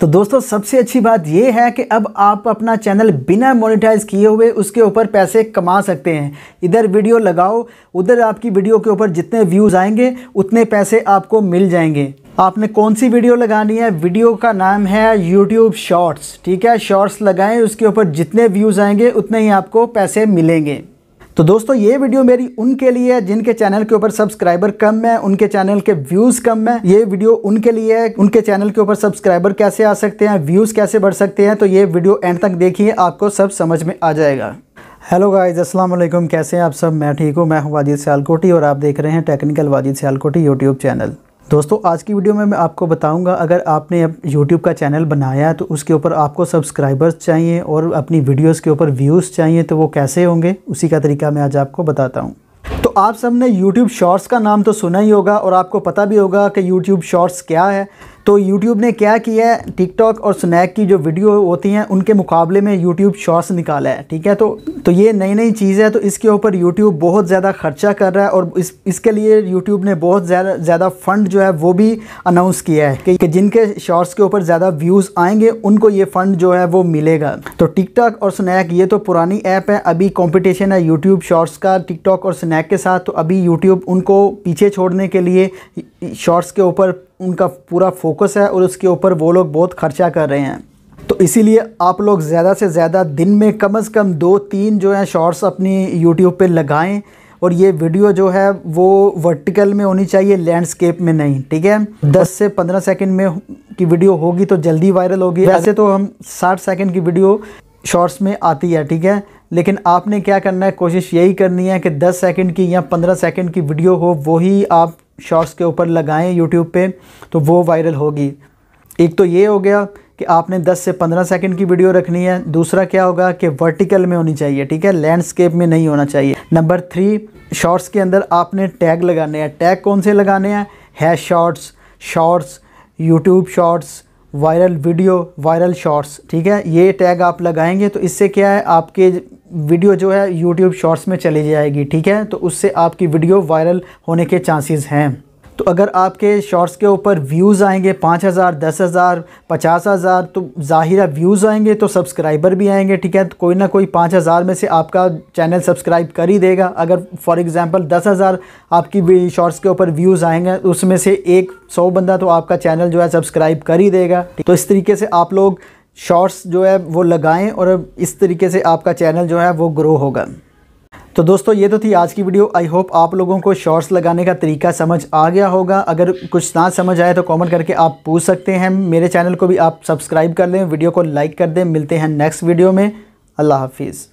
तो दोस्तों सबसे अच्छी बात यह है कि अब आप अपना चैनल बिना मोनेटाइज किए हुए उसके ऊपर पैसे कमा सकते हैं इधर वीडियो लगाओ उधर आपकी वीडियो के ऊपर जितने व्यूज़ आएंगे उतने पैसे आपको मिल जाएंगे आपने कौन सी वीडियो लगानी है वीडियो का नाम है यूट्यूब शॉर्ट्स ठीक है शॉर्ट्स लगाएं उसके ऊपर जितने व्यूज़ आएंगे उतने ही आपको पैसे मिलेंगे तो दोस्तों ये वीडियो मेरी उनके लिए है जिनके चैनल के ऊपर सब्सक्राइबर कम है उनके चैनल के व्यूज कम है ये वीडियो उनके लिए है उनके चैनल के ऊपर सब्सक्राइबर कैसे आ सकते हैं व्यूज कैसे बढ़ सकते हैं तो ये वीडियो एंड तक देखिए आपको सब समझ में आ जाएगा हेलो गाइस अस्सलाम वालेकुम कैसे हैं आप सब मैं ठीक हूँ मैं हूँ वाजिद सियालकोटी और आप देख रहे हैं technical Wajid Sialkoti YouTube channel दोस्तों आज की वीडियो में मैं आपको बताऊंगा अगर आपने अब यूट्यूब का चैनल बनाया तो उसके ऊपर आपको सब्सक्राइबर्स चाहिए और अपनी वीडियोस के ऊपर व्यूज़ चाहिए तो वो कैसे होंगे उसी का तरीका मैं आज आपको बताता हूँ तो आप सबने यूट्यूब शॉर्ट्स का नाम तो सुना ही होगा और आपको पता भी होगा कि यूट्यूब शॉर्ट्स क्या है तो यूट्यूब ने क्या किया है टिकटॉक और स्नैक की जो वीडियो होती हैं उनके मुकाबले में यूट्यूब शॉर्ट्स निकाला है ठीक है तो तो ये नई नई चीज़ है तो इसके ऊपर यूट्यूब बहुत ज़्यादा खर्चा कर रहा है और इस इसके लिए यूट्यूब ने बहुत ज़्यादा ज़्यादा फंड जो है वो भी अनाउंस किया है कि, कि जिनके शॉर्ट्स के ऊपर ज़्यादा व्यूज़ आएंगे उनको ये फ़ंड जो है वो मिलेगा तो टिकटॉक और स्नैक ये तो पुरानी ऐप है अभी कॉम्पिटिशन है यूट्यूब शॉर्ट्स का टिकटॉक और स्नैक के साथ तो अभी यूट्यूब उनको पीछे छोड़ने के लिए शॉर्ट्स के ऊपर उनका पूरा फोकस है और उसके ऊपर वो लोग बहुत खर्चा कर रहे हैं तो इसीलिए आप लोग ज़्यादा से ज़्यादा दिन में कम से कम दो तीन जो है शॉर्ट्स अपनी यूट्यूब पे लगाएं और ये वीडियो जो है वो वर्टिकल में होनी चाहिए लैंडस्केप में नहीं ठीक है 10 से 15 सेकंड में की वीडियो होगी तो जल्दी वायरल होगी वैसे तो हम 60 सेकंड की वीडियो शॉर्ट्स में आती है ठीक है लेकिन आपने क्या करना है कोशिश यही करनी है कि 10 सेकंड की या 15 सेकंड की वीडियो हो वही आप शॉर्ट्स के ऊपर लगाएं यूट्यूब पे तो वो वायरल होगी एक तो ये हो गया कि आपने 10 से 15 सेकंड की वीडियो रखनी है दूसरा क्या होगा कि वर्टिकल में होनी चाहिए ठीक है लैंडस्केप में नहीं होना चाहिए नंबर थ्री शॉर्ट्स के अंदर आपने टैग लगाने हैं टैग कौन से लगाने हैं है shorts shorts YouTube shorts viral video viral shorts ठीक है ये टैग आप लगाएंगे तो इससे क्या है आपके वीडियो जो है यूट्यूब शॉर्ट्स में चली जाएगी ठीक है तो उससे आपकी वीडियो वायरल होने के चांसेस हैं तो अगर आपके शॉर्ट्स के ऊपर व्यूज़ आएंगे पाँच हज़ार दस हज़ार पचास हज़ार तो ज़ाहिर व्यूज़ आएंगे तो सब्सक्राइबर भी आएंगे ठीक है तो कोई ना कोई पाँच हज़ार में से आपका चैनल सब्सक्राइब कर ही देगा अगर फॉर एग्ज़ाम्पल दस हज़ार आपकी शॉर्ट्स के ऊपर व्यूज़ आएंगे उसमें से एक सौ बंदा तो आपका चैनल जो है सब्सक्राइब कर ही देगा तो इस तरीके से आप लोग शॉर्ट्स जो है वो लगाएं और इस तरीके से आपका चैनल जो है वो ग्रो होगा तो दोस्तों ये तो थी आज की वीडियो आई होप आप लोगों को शॉर्ट्स लगाने का तरीका समझ आ गया होगा अगर कुछ ना समझ आए तो कमेंट करके आप पूछ सकते हैं मेरे चैनल को भी आप सब्सक्राइब कर लें वीडियो को लाइक कर दें मिलते हैं नेक्स्ट वीडियो में अल्लाह हाफिज़